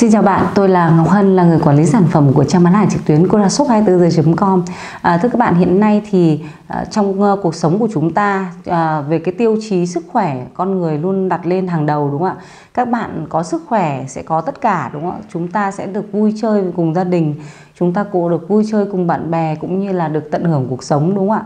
Xin chào bạn, tôi là Ngọc Hân là người quản lý sản phẩm của trang bán hàng trực tuyến corashop24giờ.com. À, thưa các bạn, hiện nay thì à, trong uh, cuộc sống của chúng ta à, về cái tiêu chí sức khỏe con người luôn đặt lên hàng đầu đúng không ạ? Các bạn có sức khỏe sẽ có tất cả đúng không ạ? Chúng ta sẽ được vui chơi cùng gia đình, chúng ta cũng được vui chơi cùng bạn bè cũng như là được tận hưởng cuộc sống đúng không ạ?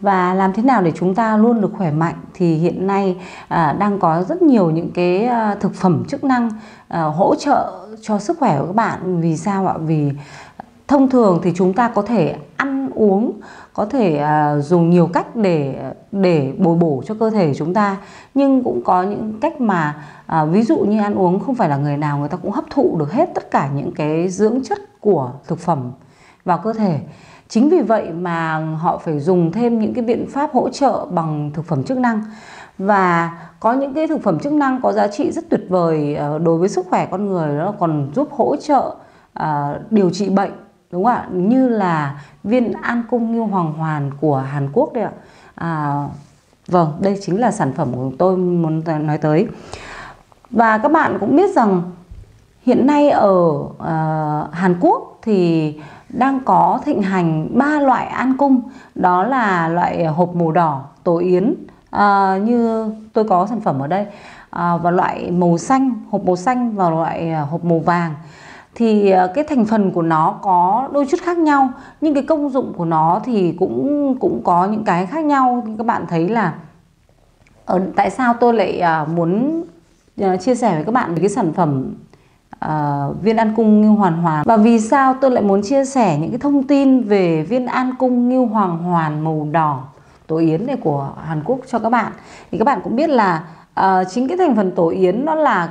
và làm thế nào để chúng ta luôn được khỏe mạnh thì hiện nay à, đang có rất nhiều những cái à, thực phẩm chức năng à, hỗ trợ cho sức khỏe của các bạn vì sao ạ vì thông thường thì chúng ta có thể ăn uống có thể à, dùng nhiều cách để để bồi bổ cho cơ thể chúng ta nhưng cũng có những cách mà à, ví dụ như ăn uống không phải là người nào người ta cũng hấp thụ được hết tất cả những cái dưỡng chất của thực phẩm vào cơ thể chính vì vậy mà họ phải dùng thêm những cái biện pháp hỗ trợ bằng thực phẩm chức năng và có những cái thực phẩm chức năng có giá trị rất tuyệt vời ờ, đối với sức khỏe con người nó còn giúp hỗ trợ ờ, điều trị bệnh đúng không ạ như là viên an cung ngưu hoàng hoàn của Hàn Quốc đấy ạ à, vâng đây chính là sản phẩm của tôi muốn nói tới và các bạn cũng biết rằng hiện nay ở uh, Hàn Quốc thì đang có thịnh hành ba loại an cung đó là loại hộp màu đỏ tổ yến à, như tôi có sản phẩm ở đây à, và loại màu xanh hộp màu xanh và loại à, hộp màu vàng thì à, cái thành phần của nó có đôi chút khác nhau nhưng cái công dụng của nó thì cũng cũng có những cái khác nhau các bạn thấy là ở ờ, tại sao tôi lại à, muốn chia sẻ với các bạn về cái sản phẩm uh, viên an cung ngưu hoàn hoàn và vì sao tôi lại muốn chia sẻ những cái thông tin về viên an cung ngưu hoàng hoàn màu đỏ tổ yến này của Hàn Quốc cho các bạn thì các bạn cũng biết là uh, chính cái thành phần tổ yến nó là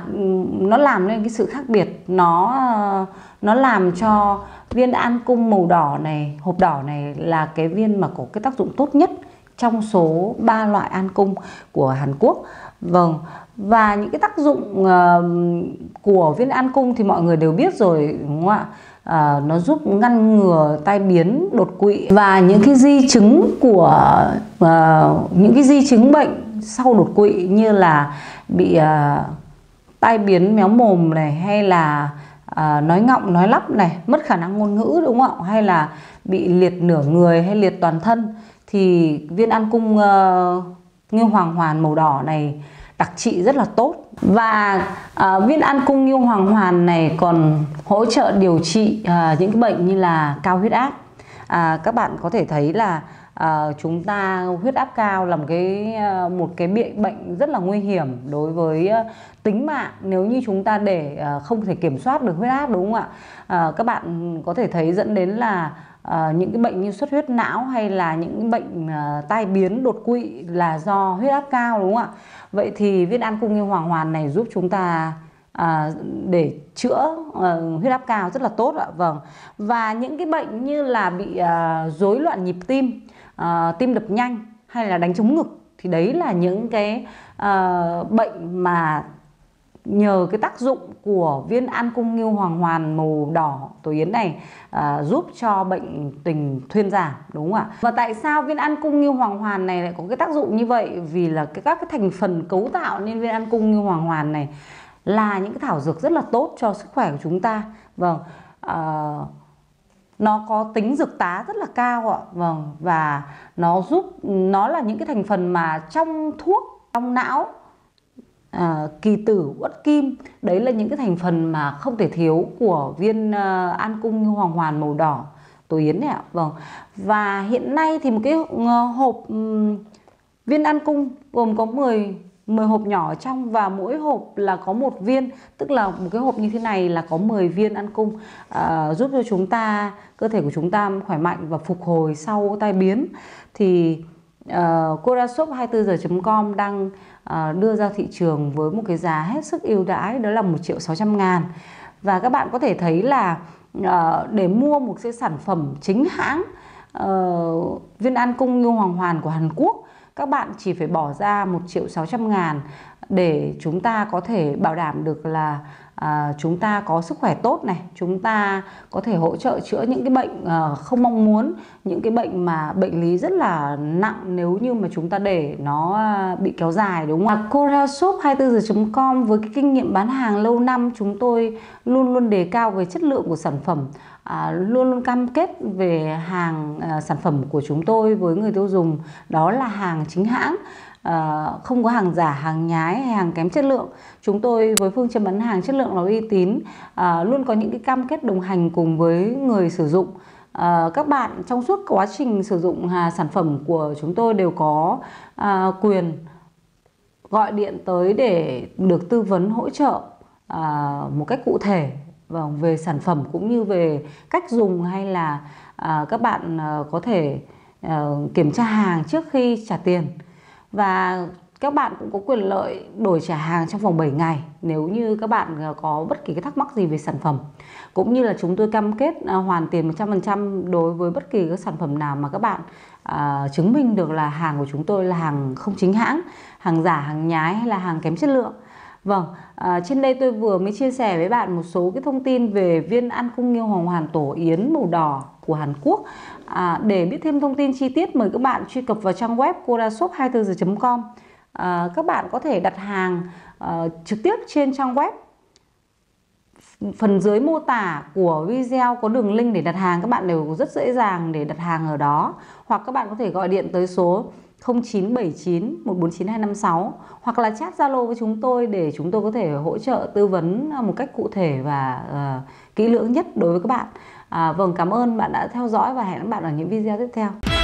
nó làm nên cái sự khác biệt nó uh, nó làm cho viên an cung màu đỏ này hộp đỏ này là cái viên mà có cái tác dụng tốt nhất trong số 3 loại an cung của Hàn Quốc. Vâng, và những cái tác dụng uh, của viên an cung thì mọi người đều biết rồi đúng không ạ À, nó giúp ngăn ngừa tai biến đột quỵ và những cái di chứng của uh, những cái di chứng bệnh sau đột quỵ như là bị uh, tai biến méo mồm này hay là à, nói ngọng nói lắp này mất khả năng ngôn ngữ đúng không ạ hay là bị liệt nửa người hay liệt toàn thân thì viên ăn cung uh, như hoàng hoàn màu đỏ này đặc trị rất là tốt và uh, viên ăn cung nghiêu hoàng hoàn này còn hỗ trợ điều trị uh, những cái bệnh như là cao huyết áp à, các bạn có thể thấy là à, chúng ta huyết áp cao là một cái à, một cái bệnh bệnh rất là nguy hiểm đối với à, tính mạng nếu như chúng ta để à, không thể kiểm soát được huyết áp đúng không ạ à, các bạn có thể thấy dẫn đến là Ờ, những cái bệnh như xuất huyết não hay là những bệnh uh, tai biến đột quỵ là do huyết áp cao đúng không ạ? Vậy thì viên ăn cung như hoàng hoàn này giúp chúng ta à, để chữa à, huyết áp cao rất là tốt ạ vâng và những cái bệnh như là bị rối à, loạn nhịp tim à, tim đập nhanh hay là đánh trống ngực thì đấy là những cái à, bệnh mà nhờ cái tác dụng của viên an cung ngưu hoàng hoàn màu đỏ tổ yến này à, giúp cho bệnh tình thuyên giảm đúng không ạ và tại sao viên an cung ngưu hoàng hoàn này lại có cái tác dụng như vậy vì là cái các cái thành phần cấu tạo nên viên an cung ngưu hoàng hoàn này là những cái thảo dược rất là tốt cho sức khỏe của chúng ta vâng à, nó có tính dược tá rất là cao ạ vâng và nó giúp nó là những cái thành phần mà trong thuốc trong não à, kỳ tử uất kim đấy là những cái thành phần mà không thể thiếu của viên à, an cung hoàng hoàn màu đỏ tổ yến này ạ vâng và hiện nay thì một cái à, hộp viên an cung gồm có 10 10 hộp nhỏ trong và mỗi hộp là có một viên tức là một cái hộp như thế này là có 10 viên ăn cung à, giúp cho chúng ta cơ thể của chúng ta khỏe mạnh và phục hồi sau tai biến thì uh, Corashop 24h.com đang uh, đưa ra thị trường với một cái giá hết sức ưu đãi đó là 1 triệu 600 ngàn và các bạn có thể thấy là uh, để mua một cái sản phẩm chính hãng uh, viên an cung ngưu hoàng hoàn của Hàn Quốc các bạn chỉ phải bỏ ra 1 triệu 600 ngàn để chúng ta có thể bảo đảm được là à, chúng ta có sức khỏe tốt này chúng ta có thể hỗ trợ chữa những cái bệnh à, không mong muốn những cái bệnh mà bệnh lý rất là nặng nếu như mà chúng ta để nó à, bị kéo dài đúng không ạ à, Corashop 24h.com với cái kinh nghiệm bán hàng lâu năm chúng tôi luôn luôn đề cao về chất lượng của sản phẩm à, luôn luôn cam kết về hàng à, sản phẩm của chúng tôi với người tiêu dùng đó là hàng chính hãng Ờ, không có hàng giả hàng nhái hay hàng kém chất lượng chúng tôi với phương châm bán hàng chất lượng và uy tín uh, luôn có những cái cam kết đồng hành cùng với người sử dụng À, các bạn trong suốt quá trình sử dụng à, sản phẩm của chúng tôi đều có à, quyền gọi điện tới để được tư vấn hỗ trợ à, một cách cụ thể và về sản phẩm cũng như về cách dùng hay là à, các bạn à, có thể à, kiểm tra hàng trước khi trả tiền và các bạn cũng có quyền lợi đổi trả hàng trong vòng 7 ngày nếu như các bạn ờ, có bất kỳ cái thắc mắc gì về sản phẩm cũng như là chúng tôi cam kết ờ, hoàn tiền 100% đối với bất kỳ các sản phẩm nào mà các bạn uh, chứng minh được là hàng của chúng tôi là hàng không chính hãng hàng giả hàng nhái hay là hàng kém chất lượng Vâng, à, trên đây tôi vừa mới chia sẻ với bạn một số cái thông tin về viên ăn khung nghiêu hồng hoàn tổ yến màu đỏ của Hàn Quốc. À, để biết thêm thông tin chi tiết mời các bạn truy cập vào trang web kodashop 24 giờ com À, các bạn có thể đặt hàng à, trực tiếp trên trang web. Phần dưới mô tả của video có đường link để đặt hàng các bạn đều rất dễ dàng để đặt hàng ở đó hoặc các bạn có thể gọi điện tới số 0979 149256 hoặc là chat Zalo với chúng tôi để chúng tôi có thể hỗ trợ tư vấn à, một cách cụ thể và uh, kỹ lưỡng nhất đối với các bạn. À, vâng, cảm ơn bạn đã theo dõi và hẹn các bạn ở những video tiếp theo.